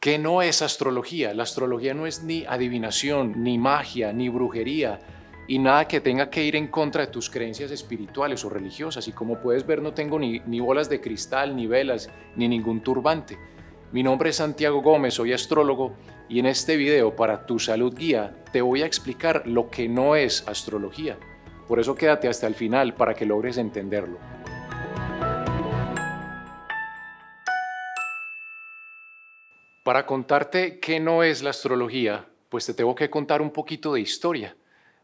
que no es astrología. La astrología no es ni adivinación, ni magia, ni brujería, y nada que tenga que ir en contra de tus creencias espirituales o religiosas. Y como puedes ver, no tengo ni, ni bolas de cristal, ni velas, ni ningún turbante. Mi nombre es Santiago Gómez, soy astrólogo y en este video para tu salud guía te voy a explicar lo que no es astrología. Por eso quédate hasta el final para que logres entenderlo. Para contarte qué no es la astrología, pues te tengo que contar un poquito de historia.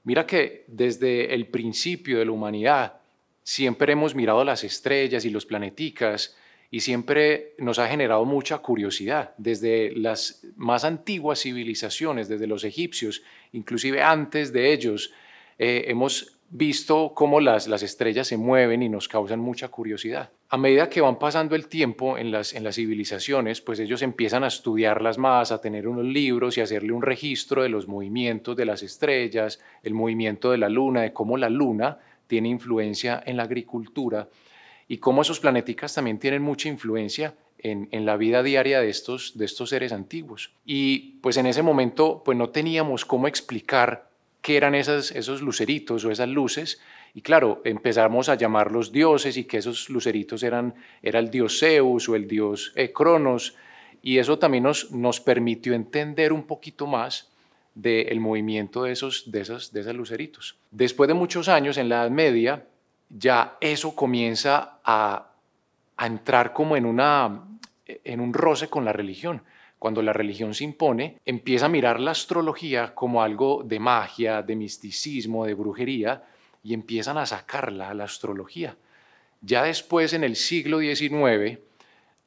Mira que desde el principio de la humanidad siempre hemos mirado las estrellas y los planeticas y siempre nos ha generado mucha curiosidad. Desde las más antiguas civilizaciones, desde los egipcios, inclusive antes de ellos, eh, hemos visto cómo las, estrellas se mueven y nos causan mucha curiosidad. A medida que van pasando el tiempo en las, civilizaciones, pues ellos empiezan a estudiarlas más, a tener unos libros y hacerle un registro de los movimientos de las estrellas, el movimiento de la luna, de cómo la luna tiene influencia en la agricultura y cómo esos planeticas también tienen mucha influencia en, en, la vida diaria de estos, de estos seres antiguos. Y pues en ese momento pues no teníamos cómo explicar qué eran esos luceritos o esas luces. Y claro, empezamos a llamarlos dioses y que esos luceritos eran era el dios Zeus o el dios eh, Cronos. Y eso también nos, nos permitió entender un poquito más del movimiento de esos, de, esos, de esos luceritos. Después de muchos años, en la Edad Media, ya eso comienza a, a entrar como en, una, en un roce con la religión cuando la religión se impone, empieza a mirar la astrología como algo de magia, de misticismo, de brujería, y empiezan a sacarla a la astrología. Ya después, en el siglo XIX,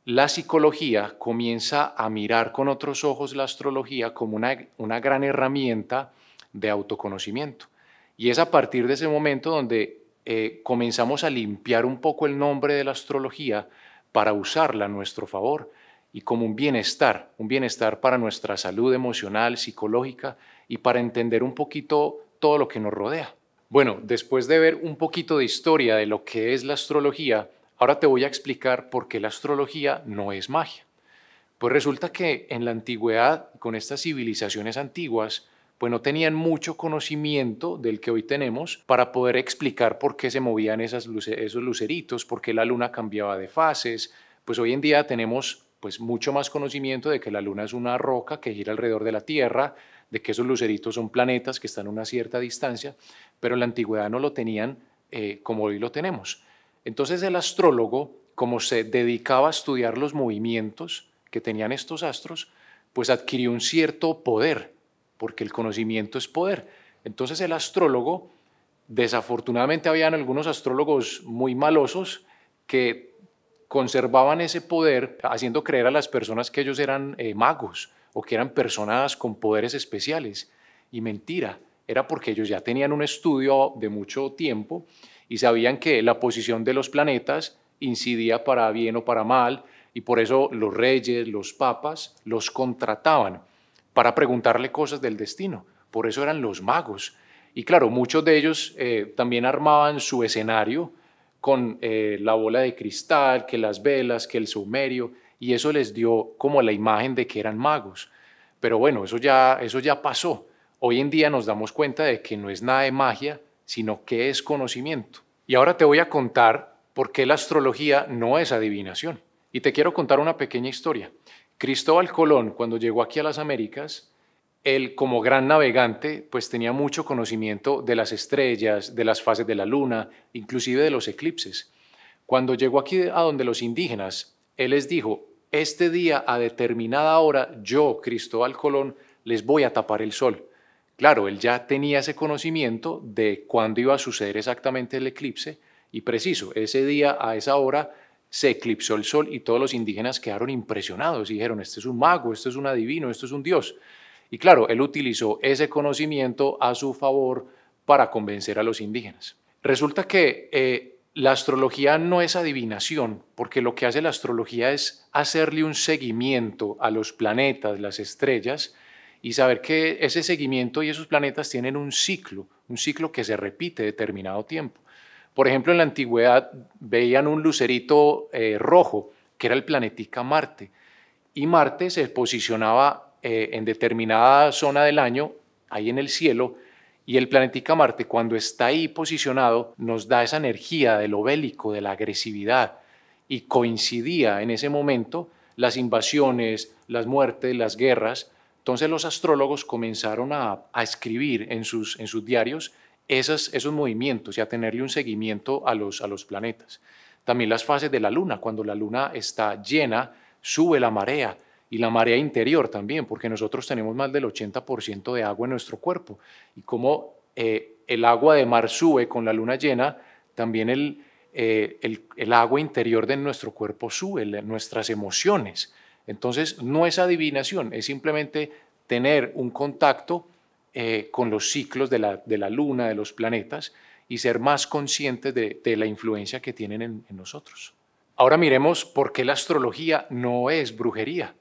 la psicología comienza a mirar con otros ojos la astrología como una, gran herramienta de autoconocimiento. Y es a partir de ese momento donde eh, comenzamos a limpiar un poco el nombre de la astrología para usarla a nuestro favor y como un bienestar, un bienestar para nuestra salud emocional, psicológica y para entender un poquito todo lo que nos rodea. Bueno, después de ver un poquito de historia de lo que es la astrología, ahora te voy a explicar por qué la astrología no es magia. Pues resulta que en la antigüedad, con estas civilizaciones antiguas, pues no tenían mucho conocimiento del que hoy tenemos para poder explicar por qué se movían esas esos luceritos, por qué la luna cambiaba de fases. Pues hoy en día tenemos pues mucho más conocimiento de que la Luna es una roca que gira alrededor de la Tierra, de que esos luceritos son planetas que están a una cierta distancia, pero en la antigüedad no lo tenían eh, como hoy lo tenemos. Entonces el astrólogo, como se dedicaba a estudiar los movimientos que tenían estos astros, pues adquirió un cierto poder, porque el conocimiento es poder. Entonces el astrólogo, desafortunadamente habían algunos astrólogos muy malosos que conservaban ese poder haciendo creer a las personas que ellos eran eh, magos o que eran personas con poderes especiales. Y mentira, era porque ellos ya tenían un estudio de mucho tiempo y sabían que la posición de los planetas incidía para bien o para mal, y por eso los reyes, los papas, los contrataban para preguntarle cosas del destino. Por eso eran los magos. Y claro, muchos de ellos eh, también armaban su escenario con eh, la bola de cristal, que las velas, que el sumerio, y eso les dio como la imagen de que eran magos. Pero bueno, eso ya, eso ya pasó. Hoy en día nos damos cuenta de que no es nada de magia, sino que es conocimiento. Y ahora te voy a contar por qué la astrología no es adivinación. Y te quiero contar una pequeña historia. Cristóbal Colón, cuando llegó aquí a las Américas, él como gran navegante pues tenía mucho conocimiento de las estrellas, de las fases de la luna, inclusive de los eclipses. Cuando llegó aquí a donde los indígenas, él les dijo, este día a determinada hora yo, Cristóbal Colón, les voy a tapar el sol. Claro, él ya tenía ese conocimiento de cuándo iba a suceder exactamente el eclipse y preciso, ese día a esa hora se eclipsó el sol y todos los indígenas quedaron impresionados y dijeron, este es un mago, esto es un adivino, esto es un dios. Y claro, él utilizó ese conocimiento a su favor para convencer a los indígenas. Resulta que eh, la astrología no es adivinación, porque lo que hace la astrología es hacerle un seguimiento a los planetas, las estrellas, y saber que ese seguimiento y esos planetas tienen un ciclo, un ciclo que se repite determinado tiempo. Por ejemplo, en la antigüedad veían un lucerito eh, rojo, que era el planetica Marte, y Marte se posicionaba eh, en determinada zona del año, ahí en el cielo, y el planetica Marte, cuando está ahí posicionado, nos da esa energía de lo bélico, de la agresividad. Y coincidía en ese momento las invasiones, las muertes, las guerras. Entonces los astrólogos comenzaron a, escribir en sus, diarios esas, esos movimientos y a tenerle un seguimiento a los, a los planetas. También las fases de la luna, cuando la luna está llena, sube la marea, y la marea interior también, porque nosotros tenemos más del 80% de agua en nuestro cuerpo. Y como eh, el agua de mar sube con la luna llena, también el, eh, el, agua interior de nuestro cuerpo sube, nuestras emociones. Entonces, no es adivinación, es simplemente tener un contacto eh, con los ciclos de la, de la, luna, de los planetas, y ser más conscientes de, de la influencia que tienen en nosotros. Ahora miremos por qué la astrología no es brujería.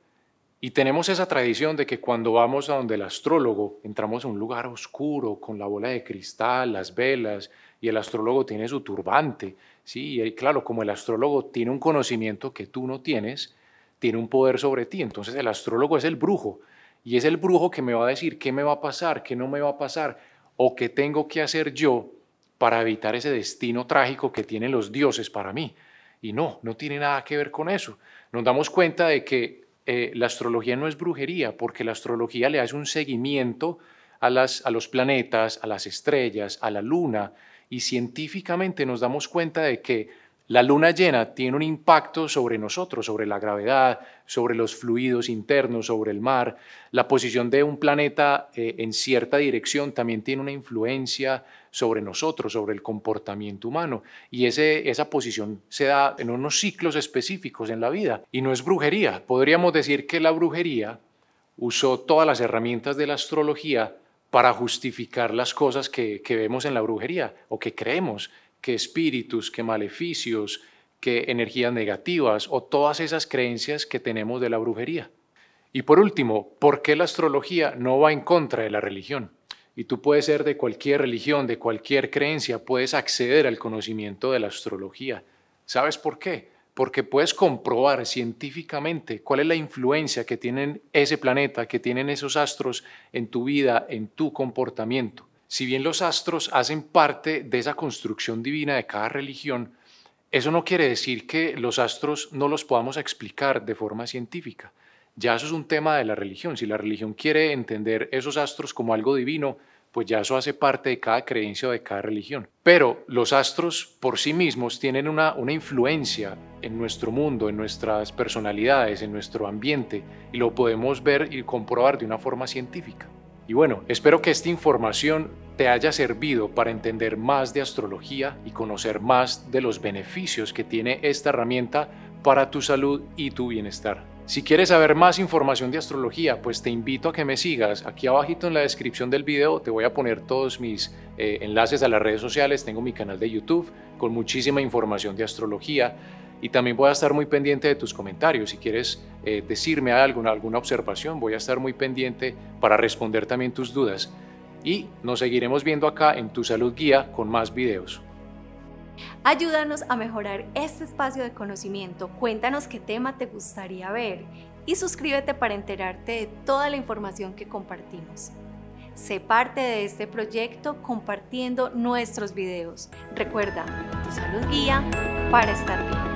Y tenemos esa tradición de que cuando vamos a donde el astrólogo, entramos a un lugar oscuro con la bola de cristal, las velas, y el astrólogo tiene su turbante. Sí, y claro, como el astrólogo tiene un conocimiento que tú no tienes, tiene un poder sobre ti. Entonces el astrólogo es el brujo, y es el brujo que me va a decir qué me va a pasar, qué no me va a pasar, o qué tengo que hacer yo para evitar ese destino trágico que tienen los dioses para mí. Y no, no tiene nada que ver con eso. Nos damos cuenta de que eh, la astrología no es brujería, porque la astrología le hace un seguimiento a los planetas, a las estrellas, a la luna, y científicamente nos damos cuenta de que la luna llena tiene un impacto sobre nosotros, sobre la gravedad, sobre los fluidos internos, sobre el mar. La posición de un planeta eh, en cierta dirección también tiene una influencia sobre nosotros, sobre el comportamiento humano. Y esa posición se da en unos ciclos específicos en la vida. Y no es brujería. Podríamos decir que la brujería usó todas las herramientas de la astrología para justificar las cosas que vemos en la brujería o que creemos que espíritus, que maleficios, que energías negativas o todas esas creencias que tenemos de la brujería. Y por último, ¿por qué la astrología no va en contra de la religión? Y tú puedes ser de cualquier religión, de cualquier creencia, puedes acceder al conocimiento de la astrología. ¿Sabes por qué? Porque puedes comprobar científicamente cuál es la influencia que tienen ese planeta, que tienen esos astros en tu vida, en tu comportamiento si bien los astros hacen parte de esa construcción divina de cada religión, eso no quiere decir que los astros no los podamos explicar de forma científica. Ya eso es un tema de la religión. Si la religión quiere entender esos astros como algo divino, pues ya eso hace parte de cada creencia o de cada religión. Pero los astros por sí mismos tienen una, una influencia en nuestro mundo, en nuestras personalidades, en nuestro ambiente, y lo podemos ver y comprobar de una forma científica. Y bueno, espero que esta información te haya servido para entender más de astrología y conocer más de los beneficios que tiene esta herramienta para tu salud y tu bienestar. Si quieres saber más información de astrología, pues te invito a que me sigas. Aquí abajito en la descripción del video te voy a poner todos mis eh, enlaces a las redes sociales. Tengo mi canal de YouTube con muchísima información de astrología y también voy a estar muy pendiente de tus comentarios. Si quieres eh, decirme alguna, alguna observación, voy a estar muy pendiente para responder también tus dudas. Y nos seguiremos viendo acá en Tu Salud Guía con más videos. Ayúdanos a mejorar este espacio de conocimiento. Cuéntanos qué tema te gustaría ver y suscríbete para enterarte de toda la información que compartimos. Sé parte de este proyecto compartiendo nuestros videos. Recuerda, tu salud guía para estar bien.